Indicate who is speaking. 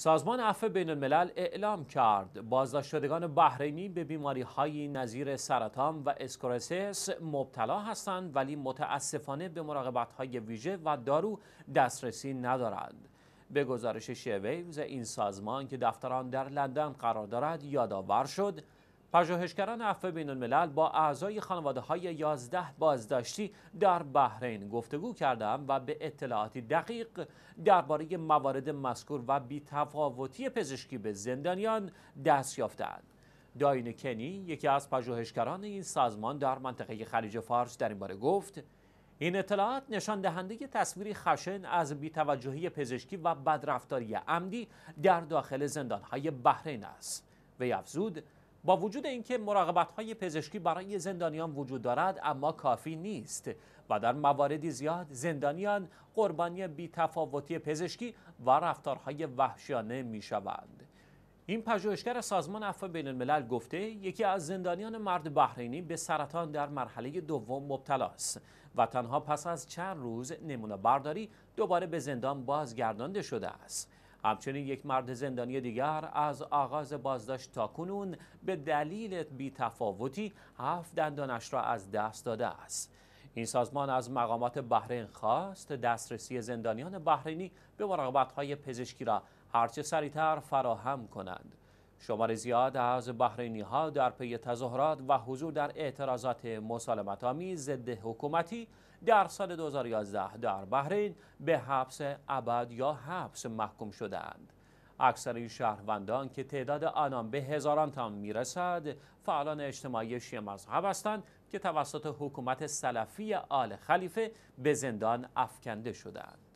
Speaker 1: سازمان عفو بین الملل اعلام کرد بازداشت شدگان بحرینی به بیماری های نظیر سرطان و اسکورسیس مبتلا هستند ولی متاسفانه به مراقبت های ویژه و دارو دسترسی ندارند. به گزارش شیویوز این سازمان که دفتران در لندن قرار دارد یادآور شد پژوهشگران عفو بین الملل با اعضای خانواده های 11 بازداشتی در بحرین گفتگو کردم و به اطلاعاتی دقیق درباره موارد مذکور و بیتفاوتی پزشکی به زندانیان دست یافتند. داین کنی یکی از پژوهشگران این سازمان در منطقه خلیج فارس در این باره گفت این اطلاعات نشان دهنده تصویری خشن از بیتوجهی پزشکی و بدرفتاری عمدی در داخل های بحرین است. وی افزود با وجود اینکه مراقبت پزشکی برای زندانیان وجود دارد اما کافی نیست و در مواردی زیاد زندانیان قربانی بیتفاوتی پزشکی و رفتارهای وحشیانه می این پژوهشگر سازمان عفو بین الملل گفته یکی از زندانیان مرد بحرینی به سرطان در مرحله دوم مبتلا است و تنها پس از چند روز نمونه برداری دوباره به زندان بازگردانده شده است. همچنین یک مرد زندانی دیگر از آغاز بازداشت تا کنون به دلیل بیتفاوتی هفت دندانش را از دست داده است. این سازمان از مقامات بحرین خواست دسترسی زندانیان بحرینی به مراقبت‌های پزشکی را هرچه سریعتر فراهم کنند. شمار زیاد از بحرینی ها در پی تظاهرات و حضور در اعتراضات مسالمت آمیز ضد حکومتی در سال 2011 در بحرین به حبس ابد یا حبس محکوم شدند. اکثر این شهروندان که تعداد آنان به هزاران تن میرسد فعالان اجتماعی شیعه مذهب هستند که توسط حکومت سلفی آل خلیفه به زندان افکنده شدند.